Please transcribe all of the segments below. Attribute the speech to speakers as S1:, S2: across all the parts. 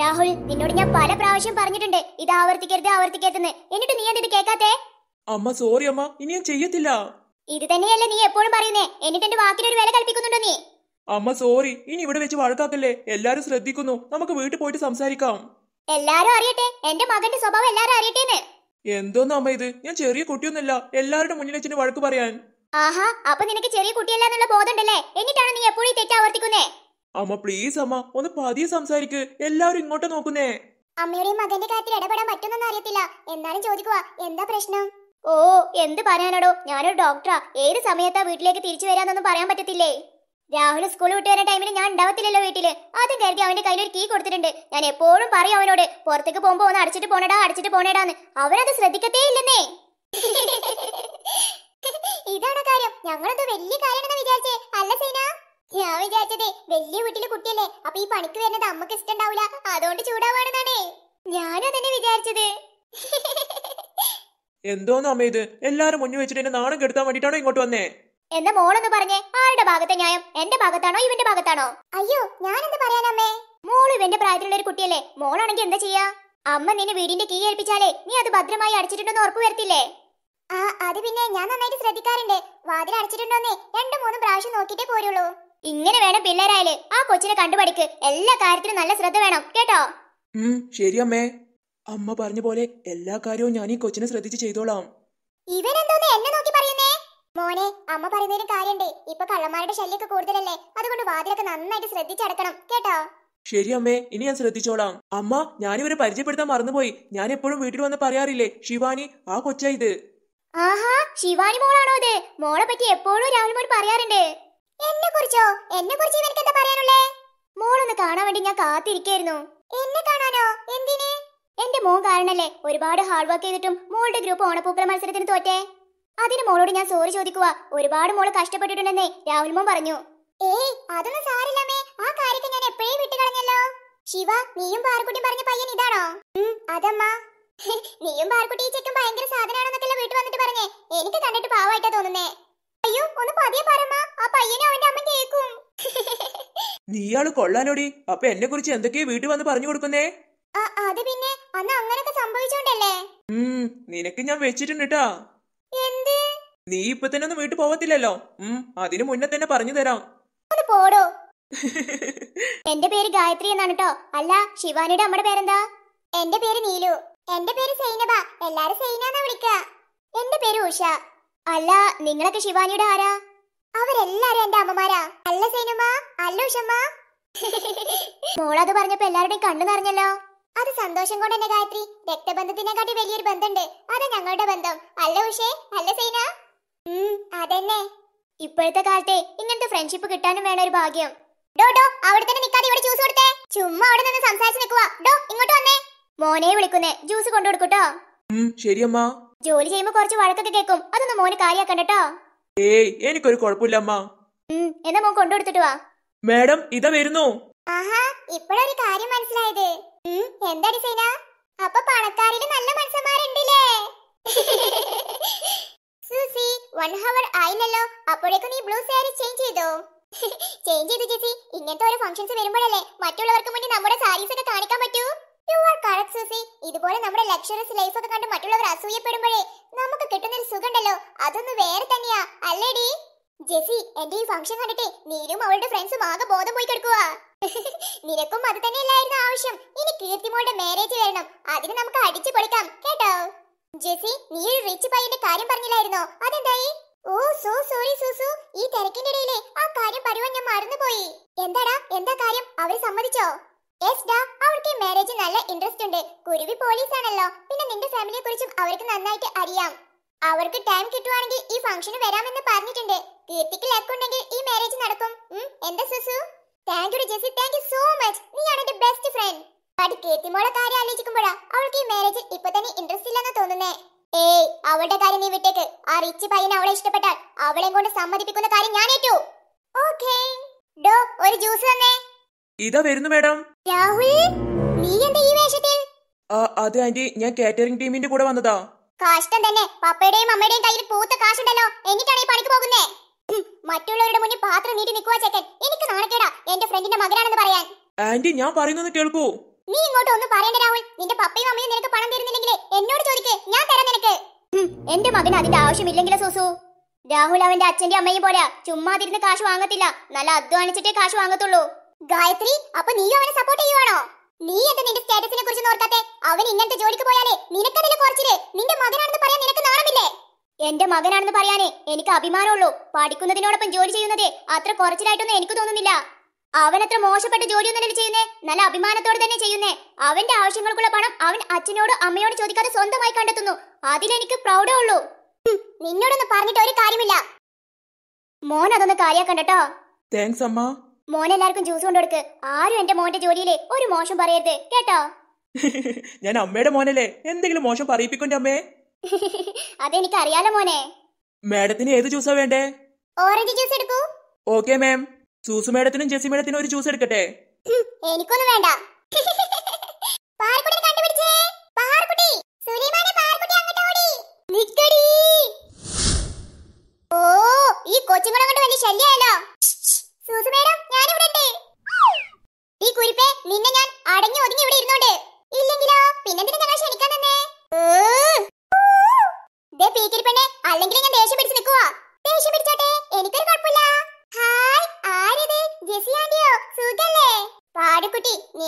S1: രാഹുൽ നിന്നോട് ഞാൻ പല പ്രാവശ്യം പറഞ്ഞിട്ടുണ്ട് ഇത് ആവർത്തിക്കരുത് ആവർത്തിക്കരുതെന്ന് എന്നിട്ട് നീ എന്തിത് കേൾക്കാത്തേ
S2: അമ്മ സോറി അമ്മ ഇനി ഞാൻ ചെയ്യത്തില്ല
S1: ഇത് തന്നെയല്ലേ നീ എപ്പോഴും പറയുന്നേ എന്നിട്ട് എന്റെ വാക്കിനൊരു വില കൽപ്പിക്കുന്നുണ്ടോ നീ
S2: അമ്മ സോറി ഇനി ഇവിടെ വെച്ച് വഴക്കാക്കല്ലേ എല്ലാരും ശ്രദ്ധിക്കുന്നു നമുക്ക് വീട്ടിൽ പോയിട്ട് സംസാരിക്കാം എല്ലാരും അറിയട്ടെ എന്റെ മകന്റെ സ്വഭാവം എല്ലാരും അറിയട്ടേന്ന് എന്തോന്നു അമ്മ ഇത് ഞാൻ ചെറിയ കുട്ടിയൊന്നല്ല എല്ലാവരുടെ മുന്നിൽ വെച്ചിട്ട് വഴക്ക് പറയാൻ ആഹാ അപ്പൊ നിനക്ക് ചെറിയ കുട്ടിയല്ല എന്നുള്ള ബോധമുണ്ടല്ലേ എന്നിട്ടാണ് നീ എപ്പോഴും തെറ്റാവർത്തിക്കുന്നേ ആവർത്തിക്കുന്നേ അമ്മ പ്ലീസ് അമ്മ ഒന്ന് പതിയെ സംസാരിക്ക് എല്ലാവരും ഇങ്ങോട്ട് നോക്കുന്നേ
S1: അമ്മയുടെയും മകന്റെ കാര്യത്തിൽ ഇടപെടാൻ പറ്റുന്നൊന്നും അറിയത്തില്ല എന്നാലും ചോദിക്കുക എന്താ പ്രശ്നം ഓ എന്ത് പറയാനാടോ ഞാനൊരു ഡോക്ടറാ ഏത് സമയത്താ വീട്ടിലേക്ക് തിരിച്ചു വരാന്നൊന്നും പറയാൻ പറ്റത്തില്ലേ രാഹുൽ സ്കൂൾ വിട്ട് വരുന്ന ടൈമിൽ ഞാൻ ഉണ്ടാവത്തില്ലല്ലോ വീട്ടില് ആദ്യം കരുതി അവന്റെ കയ്യിൽ ഒരു കീ കൊടുത്തിട്ടുണ്ട് ഞാൻ എപ്പോഴും പറയും അവനോട് പുറത്തേക്ക് പോകുമ്പോ ഒന്ന് അടച്ചിട്ട് പോണടാ അടച്ചിട്ട് പോണേടാന്ന് അവരത് ശ്രദ്ധിക്കത്തേ ഇല്ലെന്നേ ഇതാണ് കാര്യം ഞങ്ങളെന്തോ വലിയ കാര്യമാണെന്ന് വിചാരിച്ചേ അല്ല സീന ഞാൻ വിചാരിച്ചത് വലിയ വീട്ടിലെ കുട്ടിയല്ലേ അപ്പൊ ഈ പണിക്ക് വരുന്നത് അമ്മക്ക് ഇഷ്ടണ്ടാവൂല അതുകൊണ്ട് ചൂടാവാണെന്നാണേ ഞാനും അതന്നെ വിചാരിച്ചത്
S2: എന്തോന്ന് അമ്മ ഇത് എല്ലാരും മുന്നു വെച്ചിട്ട് എന്നെ നാണം കെടുത്താൻ വേണ്ടിട്ടാണോ ഇങ്ങോട്ട് വന്നേ
S1: എന്റെ മോളൊന്ന് പറഞ്ഞേ ആരുടെ ഭാഗത്തെ ന്യായം എന്റെ ഭാഗത്താണോ ഇവന്റെ ഭാഗത്താണോ അയ്യോ ഞാൻ എന്ത് പറയാനമ്മേ മോൾ ഇവന്റെ പ്രായത്തിലുള്ള ഒരു കുട്ടിയല്ലേ മോളാണെങ്കിൽ എന്താ ചെയ്യാ അമ്മ നിന്നെ വീടിന്റെ കീ ഏൽപ്പിച്ചാലേ നീ അത് ഭദ്രമായി അടച്ചിട്ടുണ്ടെന്ന് ഉറപ്പ് വരത്തില്ലേ ആ അത് പിന്നെ ഞാൻ നന്നായിട്ട് ശ്രദ്ധിക്കാറുണ്ട് വാതിൽ അടച്ചിട്ടുണ്ടോന്നേ രണ്ടു മൂന്നും പ്രാവശ്യം നോക്കിട്ടേ പോരുള്ളൂ ഇങ്ങനെ വേണം പിള്ളേരായാല് ആ കൊച്ചിനെ
S2: കണ്ടുപഠിക്ക് എല്ലാ കാര്യത്തിലും നല്ല ശ്രദ്ധ വേണം കേട്ടോ ശരിയമ്മേ അമ്മ പറഞ്ഞ പോലെ എല്ലാ കാര്യവും ഞാൻ ഈ കൊച്ചിനെ ശ്രദ്ധിച്ച് ചെയ്തോളാം ഇവനെന്തോന്ന് എന്നെ നോക്കി പറയുന്നേ
S1: മോനെ അമ്മ പറയുന്നതിന് കാര്യണ്ട് ഇപ്പൊ കള്ളന്മാരുടെ ശല്യൊക്കെ കൂടുതലല്ലേ അതുകൊണ്ട് വാതിലൊക്കെ നന്നായിട്ട് ശ്രദ്ധിച്ചടക്കണം
S2: കേട്ടോ ശരി അമ്മേ ഇനി ഞാൻ ശ്രദ്ധിച്ചോളാം അമ്മ ഞാനിവരെ പരിചയപ്പെടുത്താൻ മറന്നുപോയി ഞാൻ എപ്പോഴും വീട്ടിൽ വന്ന് പറയാറില്ലേ ശിവാനി ആ കൊച്ചാ ഇത്
S1: ആഹാ ശിവാനി മോളാണോ ഇത് മോളെ പറ്റി എപ്പോഴും രാഹുൽ മോൻ പറയാറുണ്ട് എന്നെ കുറിച്ചോ എന്നെ കുറിച്ച് ഇവർക്ക് എന്താ പറയാനുള്ളേ മോളൊന്ന് കാണാൻ വേണ്ടി ഞാൻ കാത്തിരിക്കായിരുന്നു എന്നെ കാണാനോ എന്തിനെ എന്റെ മോൻ കാരണല്ലേ ഒരുപാട് ഹാർഡ് വർക്ക് ചെയ്തിട്ടും മോളുടെ ഗ്രൂപ്പ് ഓണപ്പൂക്കള മത്സരത്തിന് തോറ്റേ അതിന് മോളോട് ഞാൻ സോറി ചോദിക്കുക ഒരുപാട് മോള് കഷ്ടപ്പെട്ടിട്ടുണ്ടെന്നേ രാഹുൽ മോൻ പറഞ്ഞു ഏയ് അതൊന്നും സാരില്ലമ്മേ ആ കാര്യമൊക്കെ ഞാൻ എപ്പോഴും വിട്ടു കളഞ്ഞല്ലോ ശിവ നീയും പാർക്കുട്ടിയും പറഞ്ഞ പയ്യൻ ഇതാണോ അതമ്മ നീയും പാർക്കുട്ടി ഈ ചെക്കൻ ഭയങ്കര സാധനാണെന്നൊക്കെ വീട്ടിൽ വന്നിട്ട് പറഞ്ഞേ എനിക്ക് കണ്ടിട്ട് പാവമായിട്ടാ തോന്നുന്നേ അയ്യോ ഒന്ന് പതിയെ പറമ്മ ആ അവന്റെ കേക്കും
S2: നീയാള് കൊള്ളാനോടി അപ്പൊ എന്നെ കുറിച്ച് എന്തൊക്കെയോ വീട്ടിൽ വന്ന് പറഞ്ഞു കൊടുക്കുന്നേ
S1: അത് പിന്നെ അന്ന് അങ്ങനൊക്കെ സംഭവിച്ചോണ്ടല്ലേ
S2: നിനക്ക് ഞാൻ വെച്ചിട്ടുണ്ട് എന്ത് നീ ഇപ്പൊ തന്നെ ഒന്നും വീട്ടിൽ പോവത്തില്ലല്ലോ ഉം അതിനു മുന്നേ തന്നെ പറഞ്ഞു തരാം
S1: ഒന്ന് പോടോ എന്റെ പേര് ഗായത്രി എന്നാണ് കേട്ടോ അല്ല ശിവാനിയുടെ അമ്മയുടെ പേരെന്താ എന്റെ പേര് നീലു എന്റെ പേര് സൈനബ എല്ലാരും സൈന വിളിക്ക എന്റെ പേര് ഉഷ അല്ല നിങ്ങളൊക്കെ ശിവാനിയുടെ ആരാ അവരെല്ലാരും എന്റെ അമ്മമാരാ അല്ല സൈനമ്മ അല്ല ഉഷമ്മ മോളത് പറഞ്ഞപ്പോ എല്ലാരുടെയും കണ്ണു നിറഞ്ഞല്ലോ അത് സന്തോഷം കൊണ്ട് തന്നെ ഗായത്രി രക്തബന്ധത്തിനെക്കാട്ടി വലിയൊരു ബന്ധമുണ്ട് അതാ ഞങ്ങളുടെ ബന്ധം അല്ല ഉഷേ അല്ല സൈന അതെന്നെ ഇപ്പോഴത്തെ കാലത്തെ ഇങ്ങനത്തെ ഫ്രണ്ട്ഷിപ്പ് കിട്ടാനും വേണ ഒരു ഭാഗ്യം ഡോ ഡോ അവിടെ തന്നെ നിൽക്കാതെ ഇവിടെ ജ്യൂസ് കൊടുത്തേ ചുമ്മാ അവിടെ നിന്ന് സംസാരിച്ച് നിൽക്കുക ഡോ ഇങ്ങോട്ട് വന്നേ മോനെ വിളിക്കുന്നേ ജ്യൂസ് കൊണ്ടു കൊടുക്കൂട്ടോ ശരിയമ്മ ജോലി ചെയ്യുമ്പോ കുറച്ച് വഴക്കൊക്കെ കേക്കും അതൊന്നും മോന് കാര്യാക്കണ്ടോ
S2: ഏയ് എനിക്കൊരു കുഴപ്പമില്ല അമ്മ
S1: എന്നാ മോൻ കൊണ്ടുകൊടുത്തിട്ട് വാ
S2: മാഡം ഇതാ വരുന്നു
S1: ആഹാ ഇപ്പോഴൊരു കാര്യം മനസ്സിലായത് എന്താ ഡിസൈന അപ്പൊ പണക്കാരിൽ നല്ല മനസ്സന്മാരുണ്ടല്ലേ സൂസി വൺ ഹവർ ആയില്ലല്ലോ അപ്പോഴേക്കും നീ ബ്ലൂ സാരി ചേഞ്ച് ചെയ്തോ ചേഞ്ച് ചെയ്തു ജെസി ഇങ്ങനത്തെ ഓരോ ഫംഗ്ഷൻസ് വരുമ്പോഴല്ലേ മറ്റുള്ളവർക്ക് മുന്നേ നമ്മുടെ സാരീസ് ഒക്കെ കാണിക്കാൻ പറ്റൂ യു ആർ ഇതുപോലെ നമ്മുടെ ലക്ഷറസ് ലൈഫ് ഒക്കെ കണ്ട് മറ്റുള്ളവർ അസൂയപ്പെടുമ്പോഴേ നമുക്ക് കിട്ടുന്ന ഒരു സുഖമുണ്ടല്ലോ അതൊന്ന് വേറെ തന്നെയാ അല്ലേടി ജെസി എന്റെ ഈ ഫംഗ്ഷൻ കണ്ടിട്ട് നീനും അവളുടെ ഫ്രണ്ട്സും ആകെ ബോധം പോയി കിടക്കുക നിനക്കും അത് തന്നെയല്ലായിരുന്നു ആവശ്യം ഇനി കീർത്തിമോളുടെ മാരേജ് വരണം അതിന് നമുക്ക് അടിച്ചു പൊളിക്കാം കേട്ടോ ജെസി നീ ഒരു റിച്ച് പയ്യന്റെ കാര്യം പറഞ്ഞില്ലായിരുന്നോ അതെന്തായി ഓ സോ സോറി സൂസു ഈ തിരക്കിന്റെ ഇടയിലെ ആ കാര്യം പറയുവാൻ ഞാൻ മറന്നുപോയി എന്താടാ എന്താ കാര്യം അവർ സമ്മതിച്ചോ യെസ് നല്ല ഇൻട്രസ്റ്റ് ഉണ്ട് കുരുവി പോലീസാണല്ലോ പിന്നെ നിന്റെ ഫാമിലിയെ കുറിച്ചും അവർക്ക് നന്നായിട്ട് അറിയാം അവർക്ക് ടൈം കിട്ടുവാണെങ്കിൽ ഈ ഫംഗ്ഷന് വരാമെന്ന് പറഞ്ഞിട്ടുണ്ട് കീർത്തിക്ക് ലക്കുണ്ടെങ്കിൽ ഈ മാരേജ് നടക്കും എന്താ Susu thank you Jessy thank you so much നീ ആണ് എന്റെ ബെസ്റ്റ് ഫ്രണ്ട് അത് കീർത്തിമോളെ കാര്യം ആലോചിക്കുമ്പോഴാ അവൾക്ക് ഈ മാരേജിൽ ഇപ്പൊ തന്നെ ഇൻട്രസ്റ്റ് ഇല്ലെന്ന് തോന്നുന്നേ ഏയ് അവളുടെ കാര്യം നീ വിട്ടേക്ക് ആ റിച്ച് പയ്യനെ അവളെ ഇഷ്ടപ്പെട്ടാൽ അവളെ കൊണ്ട് സമ്മതിപ്പിക്കുന്ന കാര്യം ഞാൻ ഏറ്റു ഓക്കേ ഡോ ഒരു ജ്യൂസ് തന്നെ
S2: ഇതാ വരുന്നു മാഡം രാഹുൽ നീ എന്താ ഈ വേഷത്തിൽ അത് ആന്റി ഞാൻ കാറ്ററിംഗ് ടീമിന്റെ കൂടെ വന്നതാ കഷ്ടം തന്നെ പപ്പയുടെയും അമ്മയുടെയും കയ്യിൽ പൂത്ത കാശുണ്ടല്ലോ എന്നിട്ടാണ് ഈ പണിക്ക്
S1: പോകുന്നേ മറ്റുള്ളവരുടെ മുന്നിൽ പാത്രം നീട്ടി നിൽക്കുക ചേക്കൻ എനിക്ക് നാണക്കേടാ എന്റെ ഫ്രണ്ടിന്റെ മകനാണെന്ന് പറയാൻ
S2: ആന്റി ഞാൻ പറയുന്നത് കേൾക്കൂ
S1: നീ ഇങ്ങോട്ട് ഒന്നും പറയണ്ട രാഹുൽ നിന്റെ പപ്പയും അമ്മയും നിനക്ക് പണം തരുന്നില്ലെങ്കിൽ എന്നോട് ചോദിക്ക് ഞാൻ തരാം നിനക്ക് എന്റെ മകന് അതിന്റെ ആവശ്യമില്ലെങ്കിലോ സൂസു രാഹുൽ അവന്റെ അച്ഛന്റെ അമ്മയും പോരാ ചുമ്മാതിരുന്ന് കാശ് വാങ്ങത്തില്ല നല്ല അധ്വാനിച്ചിട്ടേ കാശ് വാങ്ങത്തുള്ളൂ ഗായത്രി അപ്പൊ നീയും അവനെ സപ്പോർട്ട് ചെയ്യുവാണോ നീ എന്താ നിന്റെ സ്റ്റാറ്റസിനെ കുറിച്ച് നോർക്കാത്തെ അവൻ ഇങ്ങനത്തെ ജോലിക്ക് പോയാലേ നിനക്കതിലെ കുറച്ചില്ലേ നിന്റെ മകനാണെന്ന് പറയാൻ നിനക്ക് നാണമില്ലേ എന്റെ മകനാണെന്ന് പറയാനേ എനിക്ക് അഭിമാനമുള്ളൂ പഠിക്കുന്നതിനോടൊപ്പം ജോലി ചെയ്യുന്നത് അത്ര കുറച്ചിലായിട്ടൊന്നും എനിക്ക് തോന്നുന്നില്ല അവൻ അത്ര മോശപ്പെട്ട ജോലിയൊന്നും ചെയ്യുന്നേ നല്ല അഭിമാനത്തോടെ തന്നെ ചെയ്യുന്നേ അവന്റെ ആവശ്യങ്ങൾക്കുള്ള പണം അവൻ അച്ഛനോട് അമ്മയോട് ചോദിക്കാതെ സ്വന്തമായി കണ്ടെത്തുന്നു അതിലെനിക്ക് പ്രൗഡേ ഉള്ളൂ നിന്നോടൊന്നും പറഞ്ഞിട്ട് ഒരു കാര്യമില്ല മോൻ അതൊന്ന് കാര്യാക്കണ്ടോ താങ്ക്സ് അമ്മ എല്ലാവർക്കും ജ്യൂസ് കൊണ്ടുകൊടുക്ക് ആരും എന്റെ മോന്റെ ജോലിയിലെ ഒരു മോശം പറയരുത് കേട്ടോ
S2: ഞാൻ അമ്മയുടെ മോനല്ലേ എന്തെങ്കിലും മോശം പറയിപ്പിക്കൊണ്ട് അമ്മേ
S1: അതെനിക്ക് അറിയാലോ മോനെ
S2: മാഡത്തിന് ഏത് ജ്യൂസാ വേണ്ടേ
S1: ഓറഞ്ച് ജ്യൂസ് എടുക്കൂ
S2: ഓക്കെ മാം സൂസു മാഡത്തിനും ജെസി മാഡത്തിനും ഒരു ജ്യൂസ് എടുക്കട്ടെ
S1: എനിക്കൊന്നും വേണ്ട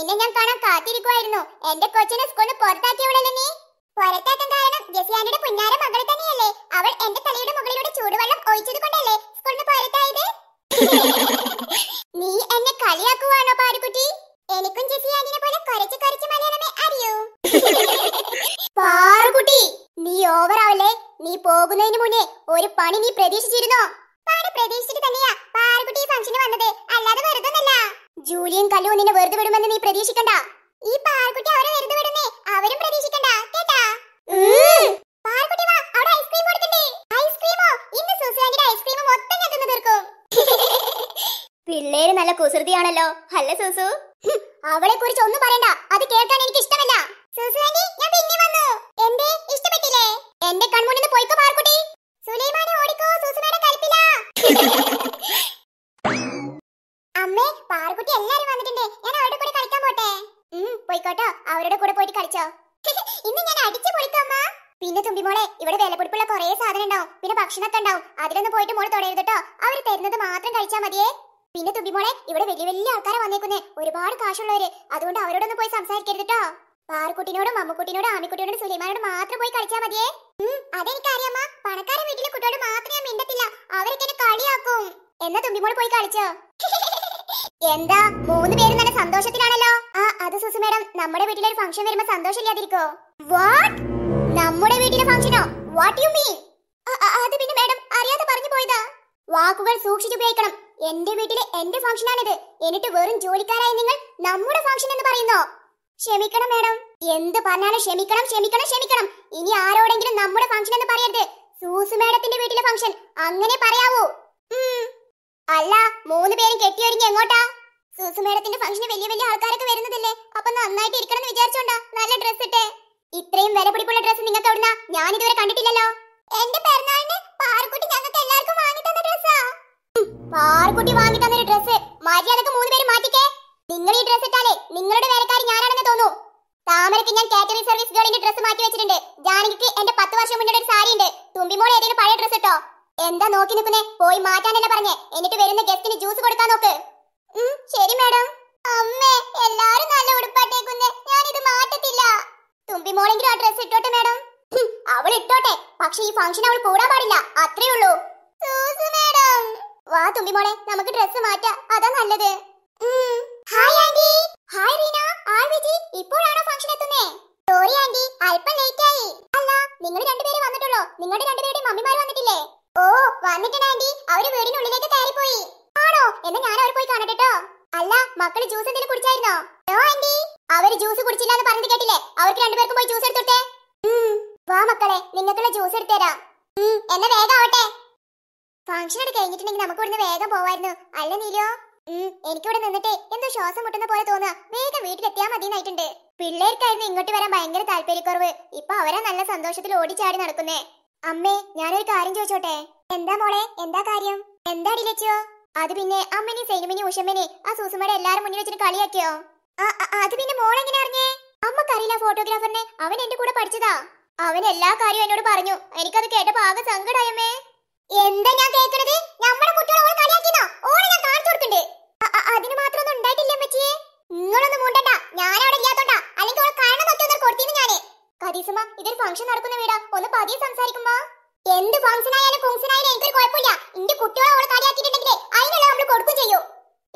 S1: നിന്നെ ഞാൻ കാണാൻ കാത്തിരിക്കുവായിരുന്നു എന്റെ കൊച്ചിനെ സ്കൂളിൽ പുറത്താക്കിയവളല്ലേ നീ പുറത്താക്കാൻ കാരണം ജെസിയാനയുടെ പുന്നാര മകൾ തന്നെയല്ലേ അവൾ എന്റെ തലയുടെ മുകളിലൂടെ ചൂടുവെള്ളം ഒഴിച്ചത് കൊണ്ടല്ലേ സ്കൂളിന് പുറത്തായത് നീ എന്നെ കളിയാക്കുവാണോ പാടുകുട്ടി എനിക്കും ജെസിയാനിനെ പോലെ കുറച്ച് കുറച്ച് മലയാളമേ അറിയൂ പാറുകുട്ടി നീ ഓവർ ആവല്ലേ നീ പോകുന്നതിന് മുന്നേ ഒരു പണി നീ പ്രതീക്ഷിച്ചിരുന്നോ പണി പ്രതീക്ഷിച്ചിട്ട് തന്നെയാ പാറുകുട്ടി ഫംഗ്ഷന് വന്നത് ജൂലിയും കല്ലും നിന്നെ വെറുതെ വിടുമെന്ന് നീ പ്രതീക്ഷിക്കണ്ട ഈ പാൽക്കുട്ടി അവരെ വെറുതെ വിടുന്നേ അവരും പ്രതീക്ഷിക്കണ്ട കേട്ടാ പാർക്കുട്ടി വാ അവിടെ ഐസ്ക്രീം കൊടുക്കണ്ടേ ഐസ്ക്രീമോ ഇന്ന് സുസാനിയുടെ ഐസ്ക്രീം മൊത്തം ഞാൻ തിന്നു തീർക്കും പിള്ളേര് നല്ല കുസൃതിയാണല്ലോ അല്ല സുസു അവളെ കുറിച്ച് ഒന്നും പറയണ്ട അത് കേൾക്കാൻ എനിക്ക് ഇഷ്ടമല്ല സുസാനി ഞാൻ പിന്നെ വന്നു എന്റെ ഇഷ്ടപ്പെട്ടില്ലേ എന്റെ കൺമുന്നിൽ പോയിക്കോ പാർക്കുട്ടി സുലൈമാനെ ഓടി പാറുകുട്ടി എല്ലാരും വന്നിട്ടുണ്ട് ഞാൻ അവരുടെ കൂടെ കളിക്കാൻ പോട്ടെ പോയിക്കോട്ടോ അവരുടെ കൂടെ പോയിട്ട് കളിച്ചോ ഇന്ന് ഞാൻ അടിച്ചു പൊളിക്കാമ്മ പിന്നെ തുമ്പി മോളെ ഇവിടെ വിലപിടിപ്പുള്ള കുറേ സാധനം ഉണ്ടാവും പിന്നെ ഭക്ഷണമൊക്കെ ഉണ്ടാവും അതിലൊന്ന് പോയിട്ട് മോള് തൊടരുത് കേട്ടോ അവര് തരുന്നത് മാത്രം കഴിച്ചാൽ മതിയേ പിന്നെ തുമ്പി മോളെ ഇവിടെ വലിയ വലിയ ആൾക്കാരെ വന്നേക്കുന്നേ ഒരുപാട് കാശുള്ളവര് അതുകൊണ്ട് അവരോടൊന്നും പോയി സംസാരിക്കരുത് കേട്ടോ പാറുക്കുട്ടിനോടും മമ്മക്കുട്ടിനോടും ആമിക്കുട്ടിനോടും സുലൈമാനോട് മാത്രം പോയി കളിച്ചാൽ മതിയേ അതെനിക്കറിയാമ പണക്കാരെ വീട്ടിലെ കുട്ടിയോട് മാത്രം ഞാൻ മിണ്ടത്തില്ല അവരൊക്കെ എന്നെ കളിയാക്കും എന്നാ തുമ്പിമോട് പോയി കളിച്ചോ എന്താ മൂന്ന് പേരും നല്ല സന്തോഷത്തിലാണല്ലോ ആ അത് സുസു മേഡം നമ്മുടെ വീട്ടിലൊരു ഫംഗ്ഷൻ വരുമ്പോ സന്തോഷമില്ലാതിരിക്കോ വാട്ട് നമ്മുടെ വീട്ടിലെ ഫംഗ്ഷനോ വാട്ട് യു മീൻ അത് പിന്നെ മേഡം അറിയാതെ പറഞ്ഞു പോയതാ വാക്കുകൾ ഉപയോഗിക്കണം എന്റെ വീട്ടിലെ എന്റെ ആണിത് എന്നിട്ട് വെറും ജോലിക്കാരായി നിങ്ങൾ നമ്മുടെ ഫംഗ്ഷൻ എന്ന് പറയുന്നോ ക്ഷമിക്കണം മേഡം എന്ത് പറഞ്ഞാലും ക്ഷമിക്കണം ക്ഷമിക്കണം ക്ഷമിക്കണം ഇനി ആരോടെങ്കിലും നമ്മുടെ ഫംഗ്ഷൻ എന്ന് പറയരുത് സൂസു മേഡത്തിന്റെ വീട്ടിലെ ഫംഗ്ഷൻ അങ്ങനെ പറയാവൂ അല്ല മൂന്ന് പേരും കെട്ടിയൊരുങ്ങി എങ്ങോട്ടാ സൂസു മേഡത്തിന്റെ ഫംഗ്ഷന് വലിയ വലിയ ആൾക്കാരൊക്കെ വരുന്നതല്ലേ അപ്പൊ നന്നായിട്ട് ഇരിക്കണം എന്ന് വിചാരിച്ചോണ്ടാ നല്ല ഡ്രസ് ഇട്ടേ ഇത്രയും വില പിടിപ്പുള്ള ഡ്രസ് നിങ്ങൾക്ക് അവിടുന്ന് ഞാൻ ഇതുവരെ കണ്ടിട്ടില്ലല്ലോ എന്റെ പെരുന്നാളിന് പാർക്കുട്ടി ഞങ്ങൾക്ക് എല്ലാവർക്കും വാങ്ങി തന്ന ഡ്രസ്സാ പാർക്കുട്ടി വാങ്ങി ഒരു ഡ്രസ് മര്യാദക്ക് മൂന്ന് പേര് മാറ്റിക്കേ നിങ്ങൾ ഈ ഡ്രസ് ഇട്ടാലേ നിങ്ങളുടെ വേലക്കാരി ഞാനാണെന്ന് തോന്നുന്നു താമരക്ക് ഞാൻ കാറ്ററിംഗ് സർവീസ് ഗേളിന്റെ ഡ്രസ് മാറ്റി വെച്ചിട്ടുണ്ട് ജാനകിക്ക് എന്റെ പത്ത് വർഷം മുന്നേ ഒരു സാരി ഉണ്ട് തുമ്പിമോൾ ഏതെങ്കിലും പഴയ ഡ്രസ് ഇട്ടോ എന്താ നോക്കി നിൽക്കുന്നേ പോയി മാറ്റാനല്ല പറഞ്ഞേ എന്നിട്ട് വരുന്ന ഗസ്റ്റിന് ജ്യൂസ് കൊടുക്കാൻ നോക്ക് ശരി മാഡം അമ്മേ എല്ലാരും നല്ല ഉടുപ്പാട്ടേക്കുന്നേ ഞാൻ ഇത് മാറ്റത്തില്ല തുമ്പി മോളെങ്കിലും ആ ഡ്രസ് ഇട്ടോട്ടെ മാഡം അവൾ ഇട്ടോട്ടെ പക്ഷെ ഈ ഫംഗ്ഷൻ അവൾ കൂടാൻ പാടില്ല അത്രേ ഉള്ളൂ മാഡം വാ തുമ്പി മോളെ നമുക്ക് ഡ്രസ് മാറ്റാ അതാ നല്ലത് hi aunty hi Reena R Viji ഇപ്പോഴാണോ ഫംഗ്ഷൻ എത്തുന്നേ സോറി ആന്റി അല്പം ലേറ്റ് ആയി അല്ല നിങ്ങൾ രണ്ടുപേരും വന്നിട്ടുള്ളോ നിങ്ങളുടെ രണ്ടുപേരുടെയും മമ്മിമാർ വന്നിട്ടില്ലേ വന്നിട്ടുണ്ട് ആന്റി അവര് വീടിനുള്ളിലേക്ക് കയറിപ്പോയി ആണോ എന്നാ ഞാൻ അവര് പോയി കാണട്ടെ കേട്ടോ അല്ല മക്കള് ജ്യൂസ് എന്തെങ്കിലും കുടിച്ചായിരുന്നോ നോ ആന്റി അവര് ജ്യൂസ് കുടിച്ചില്ല എന്ന് പറഞ്ഞു കേട്ടില്ലേ അവർക്ക് രണ്ടുപേർക്കും പോയി ജ്യൂസ് എടുത്തോട്ടെ വാ മക്കളെ നിങ്ങൾക്കുള്ള ജ്യൂസ് എടുത്തുതരാം എന്നെ വേഗം ആവട്ടെ ഫംഗ്ഷൻ ഒക്കെ കഴിഞ്ഞിട്ടുണ്ടെങ്കിൽ നമുക്ക് ഇവിടുന്ന് വേഗം പോവായിരുന്നു അല്ല നീലോ എനിക്കിവിടെ നിന്നിട്ട് എന്തോ ശ്വാസം മുട്ടുന്ന പോലെ തോന്നുക വേഗം വീട്ടിലെത്തിയാൽ മതിയെന്നായിട്ടുണ്ട് പിള്ളേർക്കായിരുന്നു ഇങ്ങോട്ട് വരാൻ ഭയങ്കര താല്പര്യക്കുറവ് ഇപ്പൊ അവരാ നല്ല സന്തോഷത്തിൽ ഓടിച്ചാടി നടക്കുന്നേ അമ്മേ ഞാനൊരു കാര്യം ചോദിച്ചോട്ടെ എന്താ മോളെ എന്താ കാര്യം എന്താ ഡിലച്ചോ അത് പിന്നെ അമ്മനെ സൈനുമിനി ഉഷമ്മനെ ആ സൂസുമയുടെ എല്ലാരും മുന്നിൽ വെച്ചിട്ട് കളിയാക്കിയോ അത് പിന്നെ എങ്ങനെ അറിഞ്ഞേ അമ്മക്കറിയില്ല ഫോട്ടോഗ്രാഫറിനെ അവൻ എന്റെ കൂടെ പഠിച്ചതാ അവൻ എല്ലാ കാര്യവും എന്നോട് പറഞ്ഞു എനിക്കത് കേട്ടപ്പോ ആകെ സങ്കടായമ്മേ എന്താ ഞാൻ കേൾക്കണത് നമ്മുടെ കുട്ടികളെ കളിയാക്കിയതാ ഓളെ ഞാൻ കാണിച്ചു കൊടുക്കണ്ടേ അതിന് മാത്രമൊന്നും ഉണ്ടായിട്ടില്ല പറ്റിയേ നിങ്ങളൊന്നും മുണ്ടണ്ട ഞാൻ അവിടെ ഇല്ലാത്തോണ്ടാ അല്ലെങ്കിൽ ഓൾ കാരണം നോക്കി ഒന്നും കൊടുത്തിരുന്നു ഞാനേ കരീസുമ ഇതൊരു ഫംഗ്ഷൻ നടക്കുന്ന വീടാ ഒന്ന് പതിയെ സംസാരിക്കുമ്മാ എന്ത് ഫംഗ്ഷൻ ആയാലും ഫംഗ്ഷൻ ആയാലും എനിക്കൊരു കുഴപ്പമില്ല എന്റെ കുട്ടികളെ അവളെ കാര്യമാക്കിയിട്ടുണ്ടെങ്കിലേ അതിനുള്ള നമ്മൾ കൊടുക്കും ചെയ്യൂ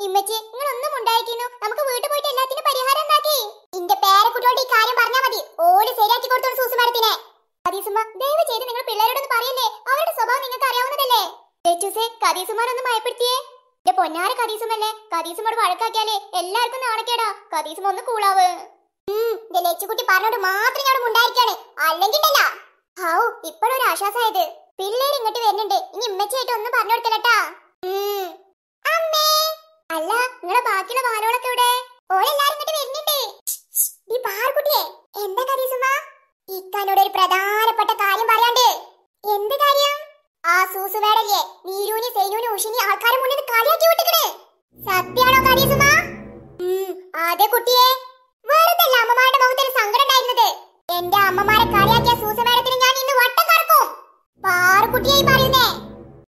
S1: ഇമ്മച്ചി നിങ്ങൾ ഒന്നും ഉണ്ടായിട്ടിരുന്നു നമുക്ക് വീട്ടിൽ പോയിട്ട് എല്ലാത്തിനും പരിഹാരം ഉണ്ടാക്കി എന്റെ പേരക്കുട്ടിയോട് ഈ കാര്യം പറഞ്ഞാൽ മതി ഓടി ശരിയാക്കി കൊടുത്തോണ്ട് സൂസു മരത്തിനെ കരീസുമ ദയവ് ചെയ്ത് നിങ്ങൾ പിള്ളേരോടൊന്ന് പറയല്ലേ അവരുടെ സ്വഭാവം നിങ്ങൾക്ക് അറിയാവുന്നതല്ലേ ചേച്ചൂസേ കരീസുമാരൊന്ന് മയപ്പെടുത്തിയേ എന്റെ പൊന്നാര കരീസുമല്ലേ കരീസുമോട് വഴക്കാക്കിയാലേ എല്ലാവർക്കും നാണക്കേടാ കരീസുമ ഒന്ന് കൂളാവ് ഇത് ലച്ചുകുട്ടി പറഞ്ഞോണ്ട് മാത്രം ഞാൻ ഉണ്ടായിരിക്കാണ് അല്ലെങ്കിണ്ടല്ല ഹാവു ഇപ്പോഴൊരു ആശ്വാസമായത് പിള്ളേര് ഇങ്ങോട്ട് വരുന്നുണ്ട് ഇനി ഇമ്മച്ചായിട്ട് ഒന്നും പറഞ്ഞു കൊടുക്കലട്ടാ അമ്മേ അല്ല നിങ്ങളെ ബാക്കിയുള്ള വാനോളൊക്കെ ഇവിടെ ഓരെല്ലാരും ഇങ്ങോട്ട് വരുന്നുണ്ട് ഈ പാർക്കുട്ടിയെ എന്താ കരീസുമ ഇക്കാനോട് ഒരു പ്രധാനപ്പെട്ട കാര്യം പറയാണ്ട് എന്ത് കാര്യം ആ സൂസു വേടല്ലേ നീരൂനി സെയ്നൂനി ഉഷിനി ആൾക്കാരെ മുന്നിൽ കളിയാക്കി വിട്ടിക്കണേ സത്യാണോ കരീസുമ അതെ കുട്ടിയെ അതുകൊണ്ടല്ല അമ്മമാരുടെ മുഖത്ത് ഒരു സങ്കടം ഉണ്ടായിരുന്നത് എന്റെ അമ്മമാരെ കളിയാക്കിയ സൂസ ഞാൻ ഇന്ന് വട്ടം കറക്കും പാറക്കുട്ടിയായി പറയുന്നേ